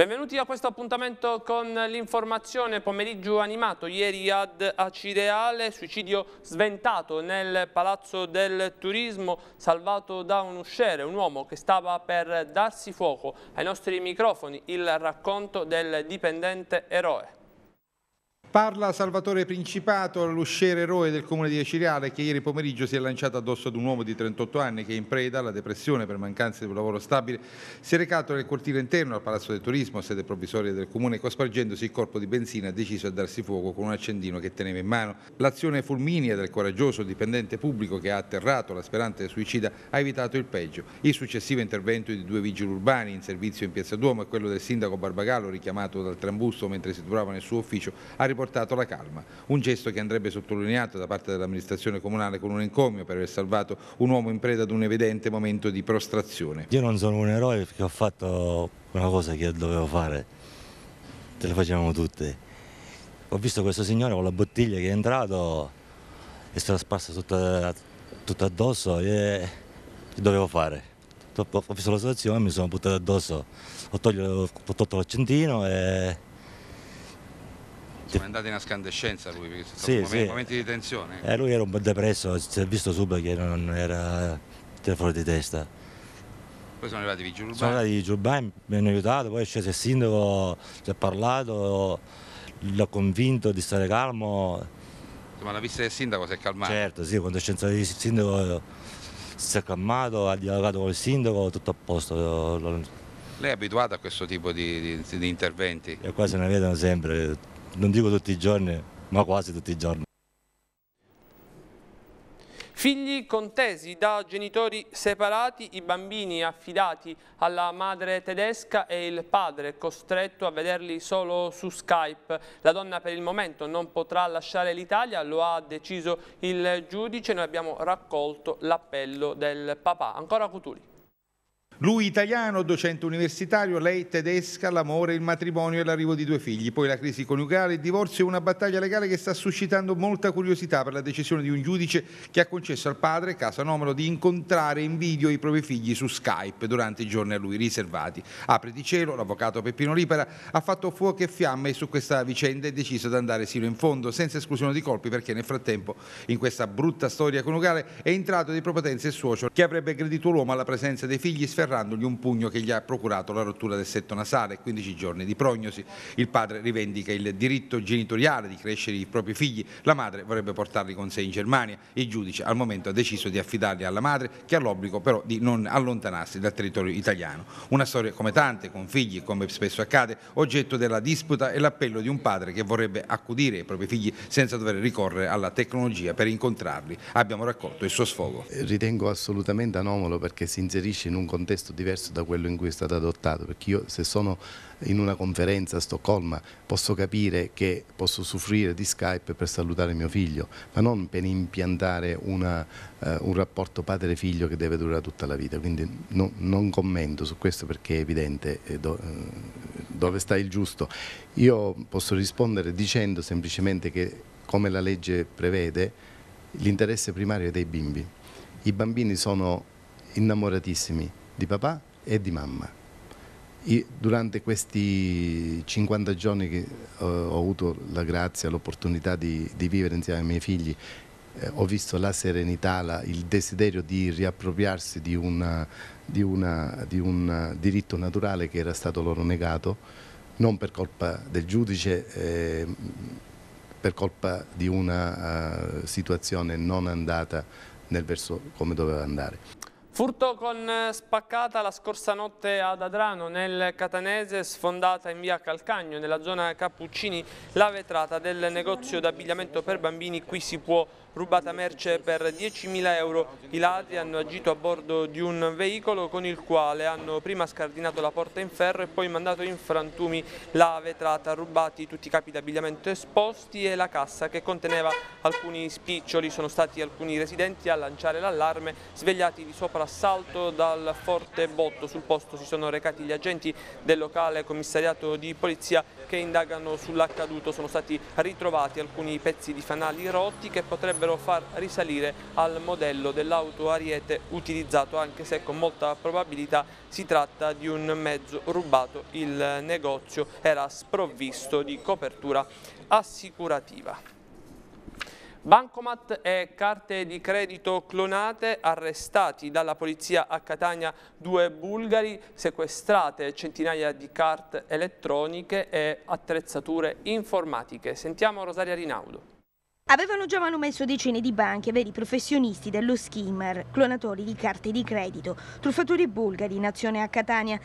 Benvenuti a questo appuntamento con l'informazione pomeriggio animato ieri ad Acireale, suicidio sventato nel Palazzo del Turismo salvato da un usciere, un uomo che stava per darsi fuoco ai nostri microfoni, il racconto del dipendente eroe. Parla Salvatore Principato, l'usciere eroe del comune di Eciriale, che ieri pomeriggio si è lanciato addosso ad un uomo di 38 anni che in preda alla depressione per mancanza di un lavoro stabile si è recato nel cortile interno al Palazzo del Turismo, sede provvisoria del comune, cospargendosi il corpo di benzina ha deciso a darsi fuoco con un accendino che teneva in mano. L'azione fulminea del coraggioso dipendente pubblico che ha atterrato l'aspirante suicida ha evitato il peggio. Il successivo intervento di due vigili urbani in servizio in Piazza Duomo e quello del sindaco Barbagallo, richiamato dal trambusto mentre si trovava nel suo ufficio, ha riportato portato alla calma. Un gesto che andrebbe sottolineato da parte dell'amministrazione comunale con un encomio per aver salvato un uomo in preda ad un evidente momento di prostrazione. Io non sono un eroe perché ho fatto una cosa che dovevo fare, te le facevamo tutte. Ho visto questo signore con la bottiglia che è entrato e se la sparsa tutta, tutta addosso e che dovevo fare ho visto la situazione, mi sono buttato addosso, ho, tolto l'accentino e sono andato in ascandescenza lui, perché sono sì, momenti, momenti, di tensione. Eh, lui era un po' depresso, si è visto subito che non era fuori di testa. Poi sono arrivati i vigili urbani. Sono arrivati i vigili urbani, mi hanno aiutato, poi è sceso il sindaco, ci ha parlato, l'ho convinto di stare calmo. Ma la vista del sindaco si è calmata? Certo, sì, quando è sceso il sindaco eh, si è calmato, ha dialogato con il sindaco, tutto a posto. Lei è abituato a questo tipo di, di, di interventi? E qua se ne vedono sempre non dico tutti i giorni, ma quasi tutti i giorni. Figli contesi da genitori separati, i bambini affidati alla madre tedesca e il padre costretto a vederli solo su Skype. La donna per il momento non potrà lasciare l'Italia, lo ha deciso il giudice, noi abbiamo raccolto l'appello del papà. Ancora Cutuli. Lui italiano, docente universitario, lei tedesca, l'amore, il matrimonio e l'arrivo di due figli, poi la crisi coniugale, il divorzio e una battaglia legale che sta suscitando molta curiosità per la decisione di un giudice che ha concesso al padre, casa Nomero, di incontrare in video i propri figli su Skype durante i giorni a lui riservati. Apre di cielo, l'avvocato Peppino Lipera ha fatto fuoco e fiamme su questa vicenda e deciso ad andare sino in fondo, senza esclusione di colpi, perché nel frattempo in questa brutta storia coniugale è entrato di propotenza il suocero che avrebbe aggredito l'uomo alla presenza dei figli sferrati serrandogli un pugno che gli ha procurato la rottura del setto nasale e 15 giorni di prognosi. Il padre rivendica il diritto genitoriale di crescere i propri figli, la madre vorrebbe portarli con sé in Germania. Il giudice al momento ha deciso di affidarli alla madre che ha l'obbligo però di non allontanarsi dal territorio italiano. Una storia come tante, con figli, come spesso accade, oggetto della disputa e l'appello di un padre che vorrebbe accudire i propri figli senza dover ricorrere alla tecnologia per incontrarli. Abbiamo raccolto il suo sfogo. Ritengo assolutamente anomalo perché si inserisce in un contesto contesto diverso da quello in cui è stato adottato, perché io se sono in una conferenza a Stoccolma posso capire che posso soffrire di Skype per salutare mio figlio, ma non per impiantare una, eh, un rapporto padre-figlio che deve durare tutta la vita, quindi no, non commento su questo perché è evidente eh, do, eh, dove sta il giusto. Io posso rispondere dicendo semplicemente che come la legge prevede l'interesse primario è dei bimbi. I bambini sono innamoratissimi di papà e di mamma. durante questi 50 giorni che ho, eh, ho avuto la grazia, l'opportunità di, di, vivere insieme ai miei figli, eh, ho visto la serenità, la, il desiderio di riappropriarsi di, una, di, una, di un diritto naturale che era stato loro negato, non per colpa del giudice, eh, per colpa di una uh, situazione non andata nel verso come doveva andare. Furto con eh, spaccata la scorsa notte ad Adrano, nel Catanese, sfondata in via Calcagno, nella zona Cappuccini, la vetrata del negozio d'abbigliamento per bambini. Qui si può rubata merce per 10.000 euro. I ladri hanno agito a bordo di un veicolo con il quale hanno prima scardinato la porta in ferro e poi mandato in frantumi la vetrata, rubati tutti i capi d'abbigliamento esposti e la cassa che conteneva alcuni spiccioli. Sono stati alcuni residenti a lanciare l'allarme, svegliati di sopra l'assalto dal Forte Botto. Sul posto si sono recati gli agenti del locale commissariato di polizia che indagano sull'accaduto. Sono stati ritrovati alcuni pezzi di fanali rotti che potrebbero far risalire al modello dell'auto Ariete utilizzato, anche se con molta probabilità si tratta di un mezzo rubato. Il negozio era sprovvisto di copertura assicurativa. Bancomat e carte di credito clonate, arrestati dalla polizia a Catania due bulgari, sequestrate centinaia di carte elettroniche e attrezzature informatiche. Sentiamo Rosaria Rinaudo. Avevano già manomesso decine di banche, veri professionisti dello skimmer, clonatori di carte di credito, truffatori bulgari in azione a Catania.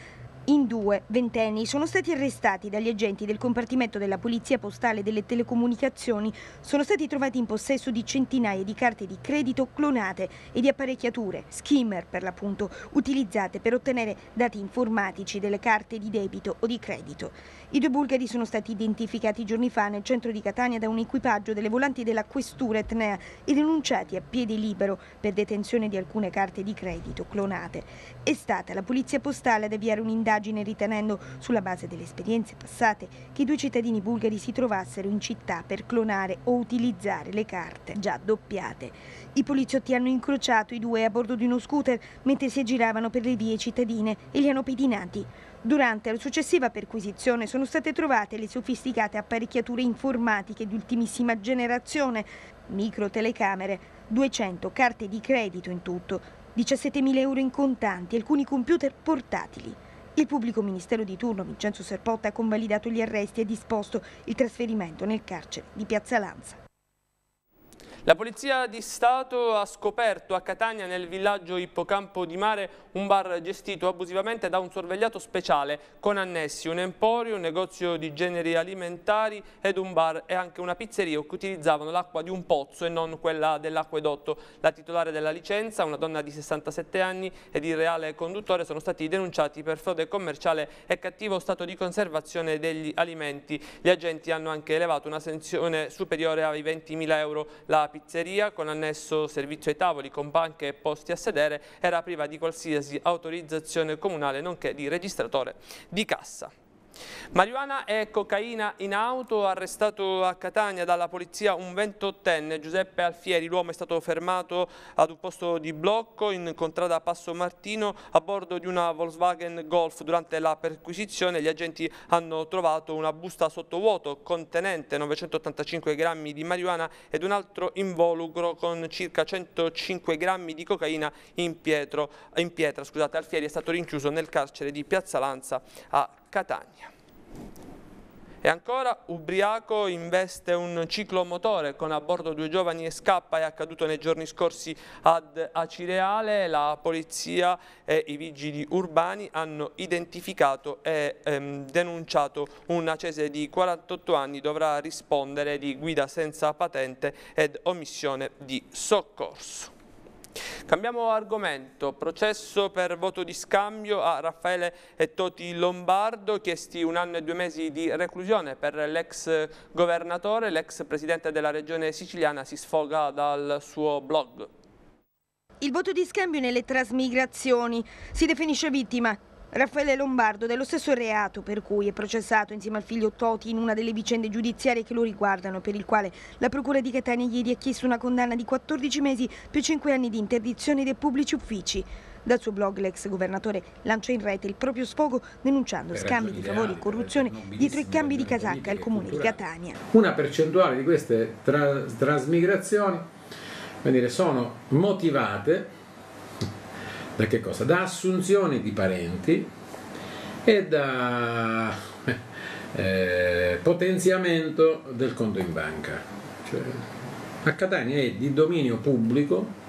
In due ventenni sono stati arrestati dagli agenti del compartimento della Polizia Postale e delle Telecomunicazioni. Sono stati trovati in possesso di centinaia di carte di credito clonate e di apparecchiature, skimmer per l'appunto, utilizzate per ottenere dati informatici delle carte di debito o di credito. I due bulgari sono stati identificati giorni fa nel centro di Catania da un equipaggio delle volanti della questura etnea e denunciati a piede libero per detenzione di alcune carte di credito clonate. È stata la Polizia Postale ad avviare un'indagine indagine ritenendo, sulla base delle esperienze passate, che i due cittadini bulgari si trovassero in città per clonare o utilizzare le carte già doppiate. I poliziotti hanno incrociato i due a bordo di uno scooter mentre si aggiravano per le vie cittadine e li hanno pedinati. Durante la successiva perquisizione sono state trovate le sofisticate apparecchiature informatiche di ultimissima generazione, microtelecamere, 200 carte di credito in tutto, 17.000 euro in contanti, alcuni computer portatili. Il pubblico ministero di turno Vincenzo Serpotta ha convalidato gli arresti e disposto il trasferimento nel carcere di Piazza Lanza. La Polizia di Stato ha scoperto a Catania nel villaggio Ippocampo di Mare un bar gestito abusivamente da un sorvegliato speciale con annessi un emporio, un negozio di generi alimentari ed un bar e anche una pizzeria che utilizzavano l'acqua di un pozzo e non quella dell'acquedotto. La titolare della licenza, una donna di 67 anni ed il reale conduttore sono stati denunciati per frode commerciale e cattivo stato di conservazione degli alimenti. Gli agenti hanno anche elevato una sanzione superiore ai 20.000 euro la pizzeria con annesso servizio ai tavoli con banche e posti a sedere era priva di qualsiasi autorizzazione comunale nonché di registratore di cassa. Marijuana e cocaina in auto, arrestato a Catania dalla polizia un 28enne Giuseppe Alfieri, l'uomo è stato fermato ad un posto di blocco in contrada Passo Martino a bordo di una Volkswagen Golf. Durante la perquisizione gli agenti hanno trovato una busta sottovuoto contenente 985 grammi di marijuana ed un altro involucro con circa 105 grammi di cocaina in, pietro, in pietra. Scusate, Alfieri è stato rinchiuso nel carcere di Piazza Lanza a Catania. Catania. E ancora, ubriaco investe un ciclomotore con a bordo due giovani e scappa, è accaduto nei giorni scorsi ad Acireale, la polizia e i vigili urbani hanno identificato e ehm, denunciato un acese di 48 anni, dovrà rispondere di guida senza patente ed omissione di soccorso. Cambiamo argomento, processo per voto di scambio a Raffaele Toti Lombardo, chiesti un anno e due mesi di reclusione per l'ex governatore, l'ex presidente della regione siciliana si sfoga dal suo blog. Il voto di scambio nelle trasmigrazioni si definisce vittima Raffaele Lombardo, dello stesso reato per cui è processato insieme al figlio Toti in una delle vicende giudiziarie che lo riguardano, per il quale la Procura di Catania ieri ha chiesto una condanna di 14 mesi più 5 anni di interdizione dei pubblici uffici. Dal suo blog l'ex governatore lancia in rete il proprio sfogo denunciando per scambi di favori e corruzione dietro i cambi di casacca al comune di Catania. Una percentuale di queste trasmigrazioni dire, sono motivate da che cosa? Da assunzioni di parenti e da eh, potenziamento del conto in banca. Cioè, a Catania è di dominio pubblico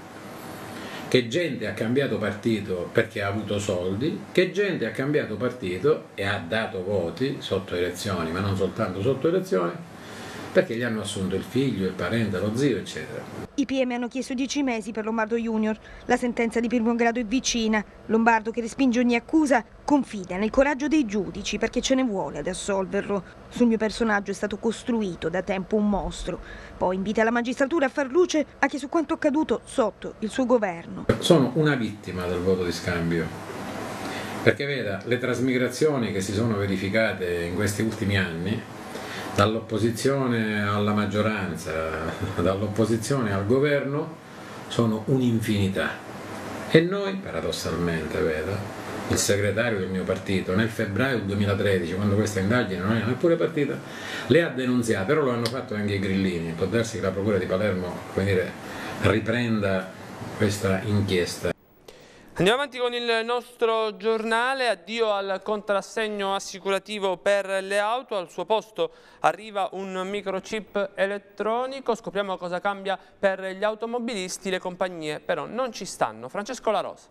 che gente ha cambiato partito perché ha avuto soldi, che gente ha cambiato partito e ha dato voti sotto elezioni, ma non soltanto sotto elezioni, perché gli hanno assunto il figlio, il parente, lo zio, eccetera. I PM hanno chiesto 10 mesi per Lombardo Junior. La sentenza di primo grado è vicina. Lombardo, che respinge ogni accusa, confida nel coraggio dei giudici perché ce ne vuole ad assolverlo. Sul mio personaggio è stato costruito da tempo un mostro. Poi invita la magistratura a far luce anche su quanto accaduto sotto il suo governo. Sono una vittima del voto di scambio. Perché veda, le trasmigrazioni che si sono verificate in questi ultimi anni dall'opposizione alla maggioranza, dall'opposizione al governo, sono un'infinità. E noi, paradossalmente, vedo, il segretario del mio partito nel febbraio 2013, quando questa indagine non è neppure partita, le ha denunziate, però lo hanno fatto anche i grillini, può darsi che la Procura di Palermo dire, riprenda questa inchiesta. Andiamo avanti con il nostro giornale, addio al contrassegno assicurativo per le auto, al suo posto arriva un microchip elettronico, scopriamo cosa cambia per gli automobilisti, le compagnie però non ci stanno. Francesco La Rosa.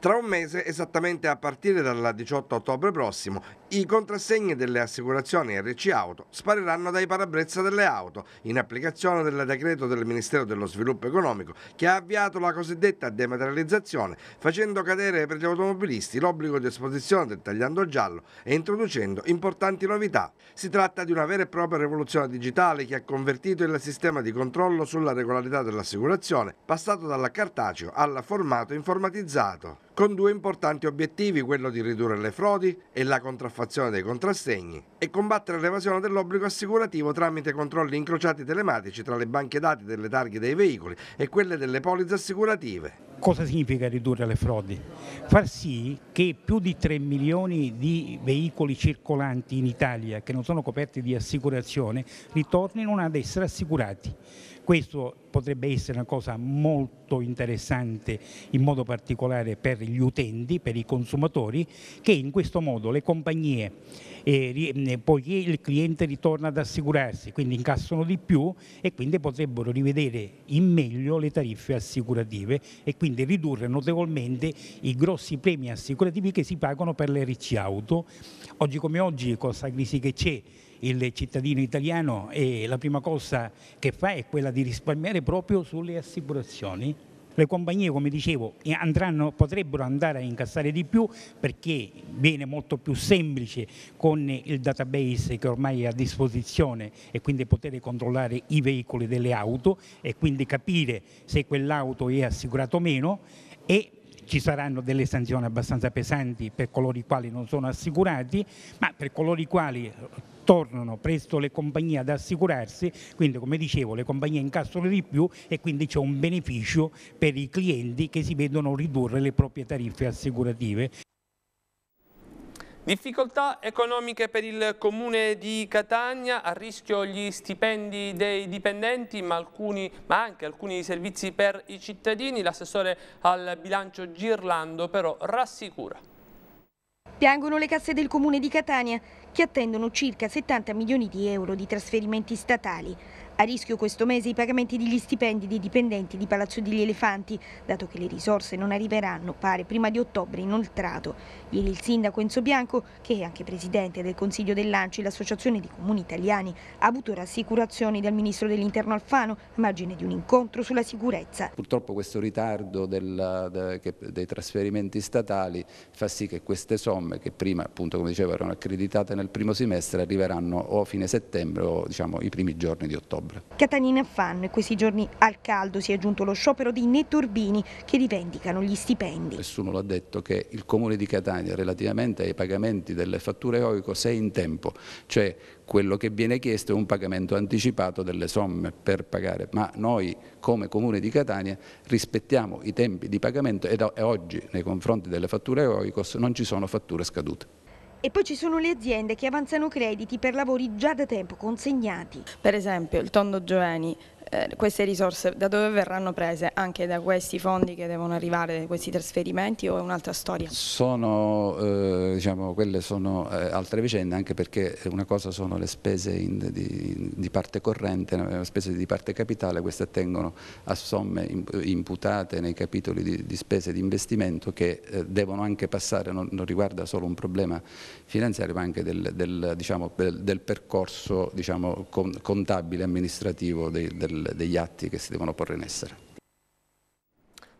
Tra un mese, esattamente a partire dal 18 ottobre prossimo, i contrassegni delle assicurazioni RC Auto spariranno dai parabrezza delle auto, in applicazione del decreto del Ministero dello Sviluppo Economico che ha avviato la cosiddetta dematerializzazione, facendo cadere per gli automobilisti l'obbligo di esposizione del tagliando giallo e introducendo importanti novità. Si tratta di una vera e propria rivoluzione digitale che ha convertito il sistema di controllo sulla regolarità dell'assicurazione, passato dalla cartaceo al formato informatizzato, con due importanti obiettivi, quello di ridurre le frodi e la contraffazione raffazzazione dei contrassegni e combattere l'evasione dell'obbligo assicurativo tramite controlli incrociati telematici tra le banche dati delle targhe dei veicoli e quelle delle polizze assicurative. Cosa significa ridurre le frodi? Far sì che più di 3 milioni di veicoli circolanti in Italia che non sono coperti di assicurazione ritornino ad essere assicurati. Questo potrebbe essere una cosa molto interessante in modo particolare per gli utenti, per i consumatori, che in questo modo le compagnie, eh, poi il cliente ritorna ad assicurarsi, quindi incassano di più e quindi potrebbero rivedere in meglio le tariffe assicurative e quindi ridurre notevolmente i grossi premi assicurativi che si pagano per le RC auto. Oggi come oggi, con questa crisi che c'è, il cittadino italiano e eh, la prima cosa che fa è quella di risparmiare proprio sulle assicurazioni. Le compagnie, come dicevo, andranno, potrebbero andare a incassare di più perché viene molto più semplice con il database che ormai è a disposizione e quindi poter controllare i veicoli delle auto e quindi capire se quell'auto è assicurata o meno e ci saranno delle sanzioni abbastanza pesanti per coloro i quali non sono assicurati, ma per coloro i quali eh, tornano presto le compagnie ad assicurarsi, quindi come dicevo le compagnie incassano di più e quindi c'è un beneficio per i clienti che si vedono ridurre le proprie tariffe assicurative. Difficoltà economiche per il comune di Catania, a rischio gli stipendi dei dipendenti ma, alcuni, ma anche alcuni servizi per i cittadini, l'assessore al bilancio Girlando però rassicura. Piangono le casse del comune di Catania che attendono circa 70 milioni di euro di trasferimenti statali. A rischio questo mese i pagamenti degli stipendi dei dipendenti di Palazzo degli Elefanti, dato che le risorse non arriveranno, pare, prima di ottobre inoltrato. Ieri il sindaco Enzo Bianco, che è anche presidente del Consiglio del e l'Associazione dei Comuni Italiani, ha avuto rassicurazioni dal ministro dell'Interno Alfano a margine di un incontro sulla sicurezza. Purtroppo questo ritardo del, dei trasferimenti statali fa sì che queste somme, che prima appunto come dicevo erano accreditate nel nel primo semestre arriveranno o a fine settembre o diciamo, i primi giorni di ottobre. Catanina affanno e questi giorni al caldo si è aggiunto lo sciopero di Neturbini che rivendicano gli stipendi. Nessuno l'ha detto che il comune di Catania relativamente ai pagamenti delle fatture eoico se in tempo, cioè quello che viene chiesto è un pagamento anticipato delle somme per pagare, ma noi come Comune di Catania rispettiamo i tempi di pagamento e oggi nei confronti delle fatture Eoicos non ci sono fatture scadute. E poi ci sono le aziende che avanzano crediti per lavori già da tempo consegnati. Per esempio il Tondo Gioveni eh, queste risorse da dove verranno prese? Anche da questi fondi che devono arrivare, questi trasferimenti o è un'altra storia? Sono, eh, diciamo, quelle sono eh, altre vicende anche perché una cosa sono le spese in, di, di, parte corrente, eh, le spese di parte capitale, queste attengono a somme imputate nei capitoli di, di spese di investimento che eh, devono anche passare, non, non, riguarda solo un problema finanziario ma anche del, del, diciamo, del percorso diciamo, contabile amministrativo del, del del, degli atti che si devono porre in essere.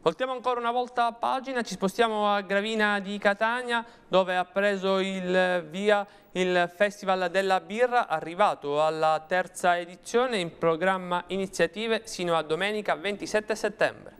Voltiamo ancora una volta a pagina, ci spostiamo a Gravina di Catania dove ha preso il via il Festival della Birra arrivato alla terza edizione in programma iniziative sino a domenica 27 settembre.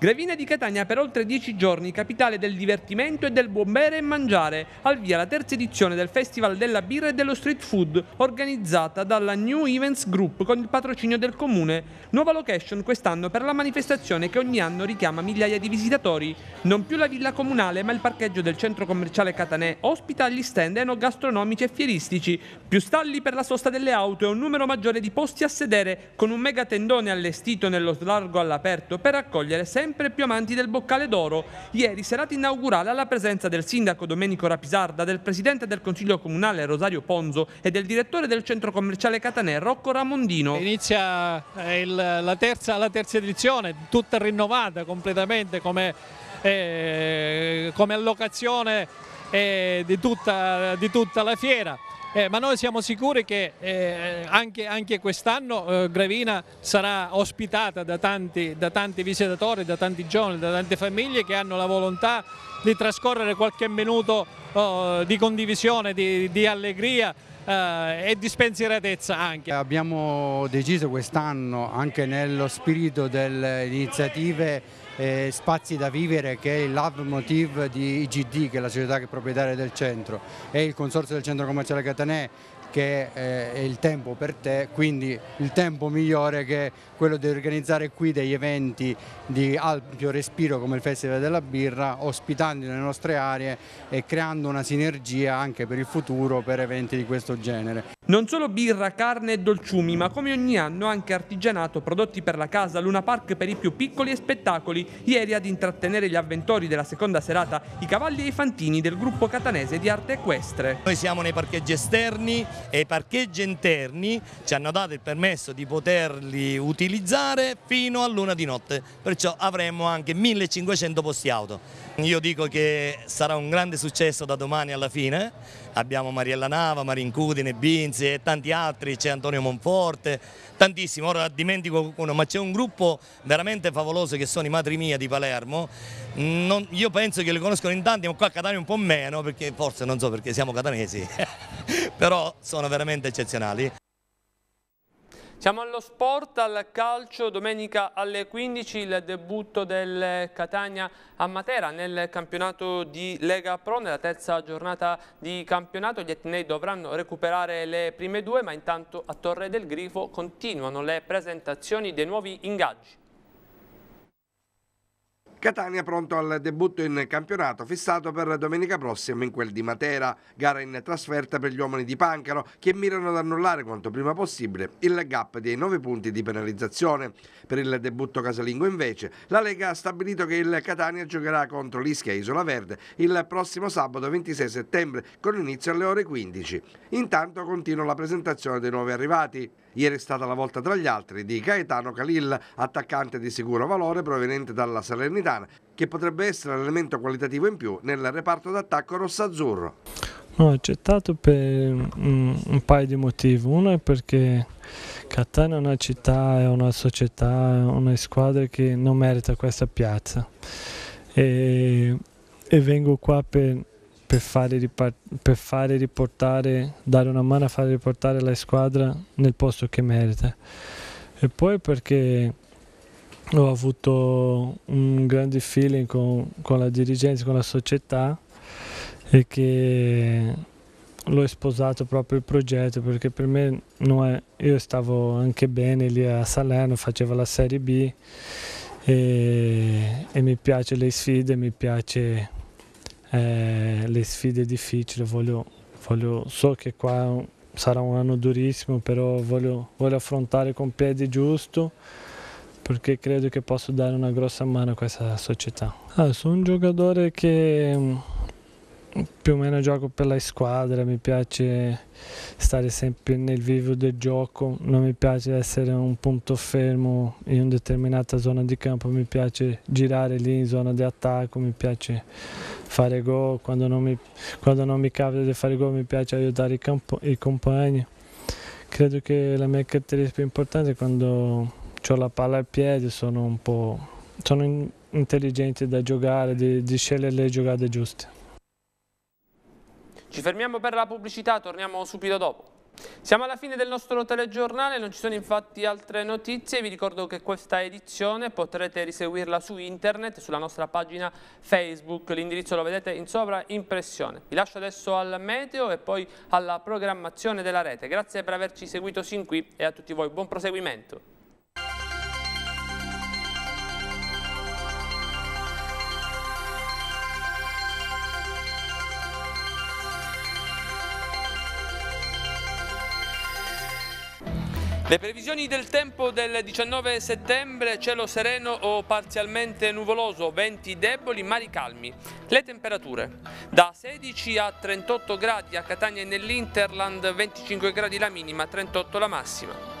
Gravina di Catania per oltre dieci giorni, capitale del divertimento e del buon bere e mangiare, al via la terza edizione del Festival della Birra e dello Street Food, organizzata dalla New Events Group con il patrocinio del Comune. Nuova location quest'anno per la manifestazione che ogni anno richiama migliaia di visitatori. Non più la villa comunale, ma il parcheggio del centro commerciale Catanè ospita gli stand enogastronomici e fieristici, più stalli per la sosta delle auto e un numero maggiore di posti a sedere, con un mega tendone allestito nello slargo all'aperto per accogliere sempre sempre più amanti del boccale d'oro. Ieri, serata inaugurale, alla presenza del sindaco Domenico Rapisarda, del presidente del consiglio comunale Rosario Ponzo e del direttore del centro commerciale Catanè Rocco Ramondino. Inizia eh, il, la, terza, la terza edizione, tutta rinnovata completamente come, eh, come allocazione eh, di, tutta, di tutta la fiera. Eh, ma noi siamo sicuri che eh, anche, anche quest'anno eh, Gravina sarà ospitata da tanti, da tanti, visitatori, da tanti giovani, da tante famiglie che hanno la volontà di trascorrere qualche minuto oh, di condivisione, di, di allegria eh, e di spensieratezza anche. Abbiamo deciso quest'anno anche nello spirito delle iniziative eh, spazi da vivere che è il leitmotiv di IGD che è la società che è proprietaria del centro e il consorzio del centro commerciale Catanè che eh, è il tempo per te, quindi il tempo migliore che quello di organizzare qui degli eventi di ampio respiro come il Festival della Birra, ospitando le nostre aree e creando una sinergia anche per il futuro per eventi di questo genere. Non solo birra, carne e dolciumi, ma come ogni anno anche artigianato, prodotti per la casa, Luna Park per i più piccoli e spettacoli. Ieri ad intrattenere gli avventori della seconda serata i cavalli e i fantini del gruppo catanese di arte equestre. Noi siamo nei parcheggi esterni, e i parcheggi interni ci hanno dato il permesso di poterli utilizzare fino a luna di notte, perciò avremo anche 1500 posti auto. Io dico che sarà un grande successo da domani alla fine, abbiamo Mariella Nava, Marin Cudine, Binzi e tanti altri, c'è Antonio Monforte, tantissimo, ora dimentico qualcuno, ma c'è un gruppo veramente favoloso che sono i Madri Mia di Palermo, non, io penso che li conoscono in tanti, ma qua a Catania un po' meno, perché forse non so perché siamo catanesi, però sono veramente eccezionali. Siamo allo sport, al calcio, domenica alle 15 il debutto del Catania a Matera nel campionato di Lega Pro, nella terza giornata di campionato gli Etnei dovranno recuperare le prime due ma intanto a Torre del Grifo continuano le presentazioni dei nuovi ingaggi. Catania pronto al debutto in campionato fissato per domenica prossima in quel di Matera, gara in trasferta per gli uomini di Pancaro che mirano ad annullare quanto prima possibile il gap dei 9 punti di penalizzazione. Per il debutto casalingo invece la Lega ha stabilito che il Catania giocherà contro l'Ischia Isola Verde il prossimo sabato 26 settembre con inizio alle ore 15. Intanto continua la presentazione dei nuovi arrivati. Ieri è stata la volta tra gli altri di Gaetano Calil, attaccante di sicuro valore proveniente dalla Salernitana, che potrebbe essere l'elemento qualitativo in più nel reparto d'attacco rossazzurro. No, accettato per un, un paio di motivi. Uno è perché Catania è una città, è una società, è una squadra che non merita questa piazza. E, e vengo qua per per fare, ripart- per fare riportare, dare una mano a fare riportare la squadra nel posto che merita. E poi perché ho avuto un grande feeling con, con la dirigenza, con la società e che l'ho sposato proprio il progetto perché per me è, io stavo anche bene lì a Salerno, facevo la Serie B e, e mi piace le sfide, mi piace eh, le sfide difficili, voglio, voglio, so che qua sarà un anno durissimo, però voglio, voglio affrontare con piedi giusto perché credo che posso dare una grossa mano a questa società. Ah, sono un giocatore che più o meno gioco per la squadra, mi piace stare sempre nel vivo del gioco, non mi piace essere un punto fermo in una determinata zona di campo, mi piace girare lì in zona di attacco, mi piace fare gol, quando non mi, quando non mi capita di fare gol mi piace aiutare i, campo, i compagni. Credo che la mia caratteristica più importante è quando ho la palla al piede, sono un po' sono intelligente da giocare, di, di scegliere le giocate giuste. Ci fermiamo per la pubblicità, torniamo subito dopo. Siamo alla fine del nostro telegiornale, non ci sono infatti altre notizie, vi ricordo che questa edizione potrete riseguirla su internet, sulla nostra pagina Facebook, l'indirizzo lo vedete in sovraimpressione. Vi lascio adesso al meteo e poi alla programmazione della rete, grazie per averci seguito sin qui e a tutti voi buon proseguimento. Le previsioni del tempo del 19 settembre, cielo sereno o parzialmente nuvoloso, venti deboli, mari calmi. Le temperature, da 16 a 38 gradi a Catania e nell'Interland, 25 gradi la minima, 38 la massima.